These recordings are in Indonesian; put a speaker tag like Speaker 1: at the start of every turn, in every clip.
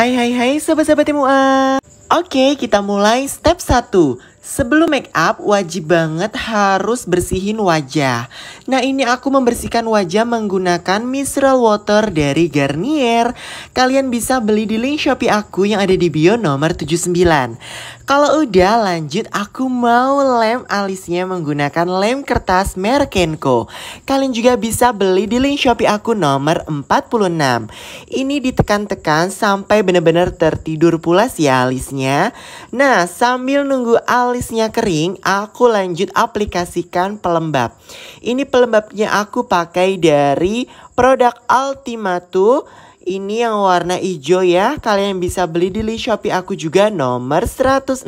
Speaker 1: Hai hai hai sobat-sobat MUA Oke kita mulai step 1 Sebelum make up, wajib banget harus bersihin wajah. Nah ini aku membersihkan wajah menggunakan mineral water dari Garnier. Kalian bisa beli di link Shopee aku yang ada di bio nomor 79. Kalau udah lanjut, aku mau lem alisnya menggunakan lem kertas Merkenko. Kalian juga bisa beli di link Shopee aku nomor 46. Ini ditekan-tekan sampai benar-benar tertidur pulas ya alisnya. Nah sambil nunggu alis alisnya kering, aku lanjut aplikasikan pelembab. Ini pelembabnya aku pakai dari produk ultimatu, Ini yang warna hijau ya. Kalian bisa beli di Shopee aku juga nomor 116.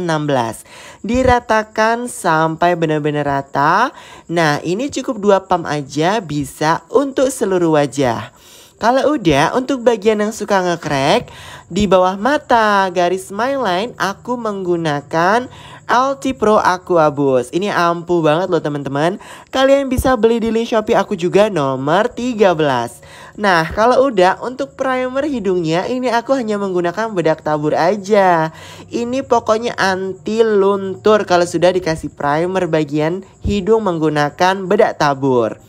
Speaker 1: Diratakan sampai benar-benar rata. Nah, ini cukup dua pump aja bisa untuk seluruh wajah. Kalau udah, untuk bagian yang suka ngekrek, di bawah mata garis my line aku menggunakan LT Pro Aqua Boost Ini ampuh banget loh teman-teman. Kalian bisa beli di link Shopee aku juga nomor 13. Nah, kalau udah untuk primer hidungnya ini aku hanya menggunakan bedak tabur aja. Ini pokoknya anti luntur kalau sudah dikasih primer bagian hidung menggunakan bedak tabur.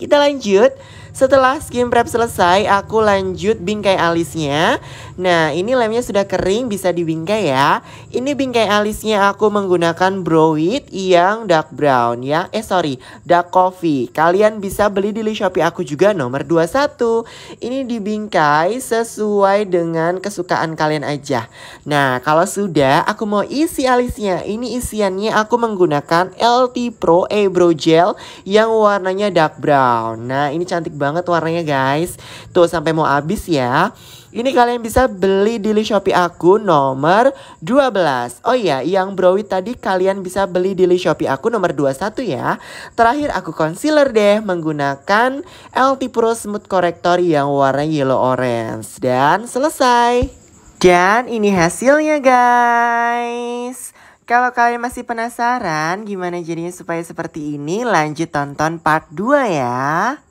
Speaker 1: Kita lanjut. Setelah skin prep selesai, aku lanjut bingkai alisnya. Nah, ini lemnya sudah kering, bisa dibingkai ya. Ini bingkai alisnya aku menggunakan browit yang dark brown ya. Eh, sorry, dark coffee. Kalian bisa beli di Shopee aku juga nomor 21. Ini dibingkai sesuai dengan kesukaan kalian aja. Nah, kalau sudah, aku mau isi alisnya. Ini isiannya aku menggunakan LT Pro Eyebrow Gel yang warnanya dark brown. Wow, nah ini cantik banget warnanya guys. Tuh sampai mau habis ya. Ini kalian bisa beli di li Shopee aku nomor 12. Oh iya, yang browit tadi kalian bisa beli di li Shopee aku nomor 21 ya. Terakhir aku concealer deh menggunakan LT Pro Smooth Corrector yang warna yellow orange. Dan selesai. Dan ini hasilnya guys. Kalau kalian masih penasaran gimana jadinya supaya seperti ini, lanjut tonton part 2 ya.